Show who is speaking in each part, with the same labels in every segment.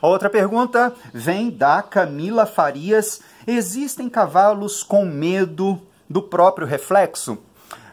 Speaker 1: A outra pergunta vem da Camila Farias. Existem cavalos com medo do próprio reflexo?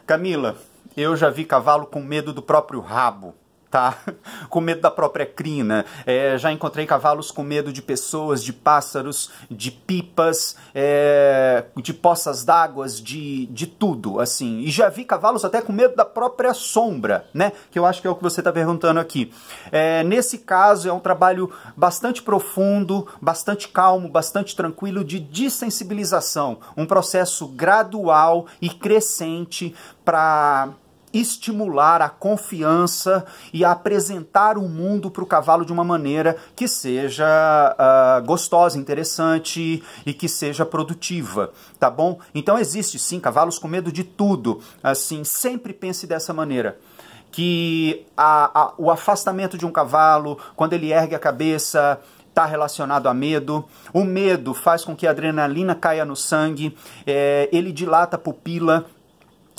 Speaker 1: Camila, eu já vi cavalo com medo do próprio rabo tá? com medo da própria crina. É, já encontrei cavalos com medo de pessoas, de pássaros, de pipas, é, de poças d'água, de, de tudo, assim. E já vi cavalos até com medo da própria sombra, né? Que eu acho que é o que você está perguntando aqui. É, nesse caso, é um trabalho bastante profundo, bastante calmo, bastante tranquilo de dessensibilização. Um processo gradual e crescente para estimular a confiança e apresentar o mundo para o cavalo de uma maneira que seja uh, gostosa, interessante e que seja produtiva, tá bom? Então existe sim cavalos com medo de tudo, assim, sempre pense dessa maneira que a, a, o afastamento de um cavalo, quando ele ergue a cabeça, está relacionado a medo. O medo faz com que a adrenalina caia no sangue, é, ele dilata a pupila,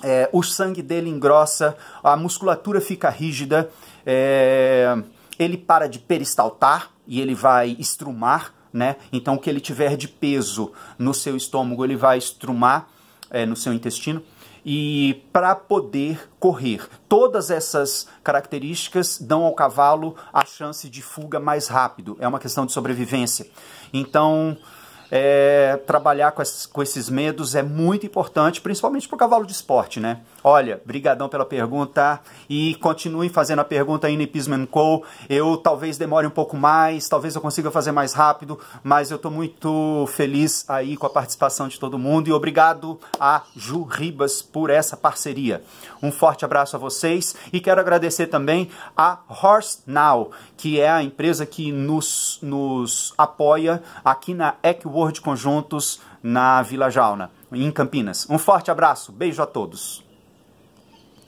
Speaker 1: é, o sangue dele engrossa, a musculatura fica rígida, é, ele para de peristaltar e ele vai estrumar, né? Então o que ele tiver de peso no seu estômago ele vai estrumar é, no seu intestino e para poder correr. Todas essas características dão ao cavalo a chance de fuga mais rápido. É uma questão de sobrevivência. Então é, trabalhar com, as, com, esses medos é muito importante, principalmente para o cavalo de esporte, né? Olha, brigadão pela pergunta e continuem fazendo a pergunta aí no Pisman Co. Eu talvez demore um pouco mais, talvez eu consiga fazer mais rápido, mas eu estou muito feliz aí com a participação de todo mundo e obrigado a Ju Ribas por essa parceria. Um forte abraço a vocês e quero agradecer também a Horse Now, que é a empresa que nos, nos apoia aqui na Equo de conjuntos na Vila Jauna, em Campinas. Um forte abraço, beijo a todos.